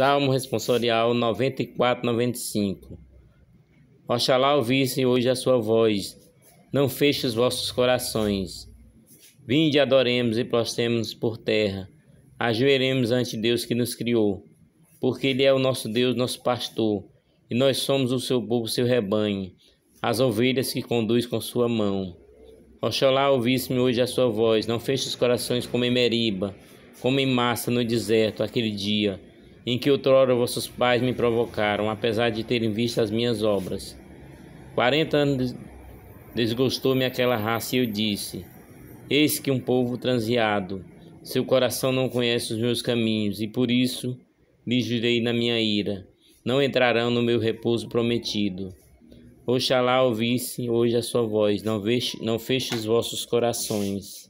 Salmo responsorial 94, 95. Oxalá ouvisse hoje a sua voz, não feche os vossos corações. Vinde, adoremos e prostremos por terra, ajoelhemos ante Deus que nos criou, porque Ele é o nosso Deus, nosso pastor, e nós somos o seu povo, seu rebanho, as ovelhas que conduz com sua mão. Oxalá ouvisse hoje a sua voz, não feche os corações como em Meriba, como em massa no deserto, aquele dia em que outrora vossos pais me provocaram, apesar de terem visto as minhas obras. Quarenta anos desgostou-me aquela raça e eu disse: Eis que um povo transeado, seu coração não conhece os meus caminhos, e por isso lhe jurei na minha ira: Não entrarão no meu repouso prometido. Oxalá ouvisse hoje a sua voz, não, veche, não feche os vossos corações.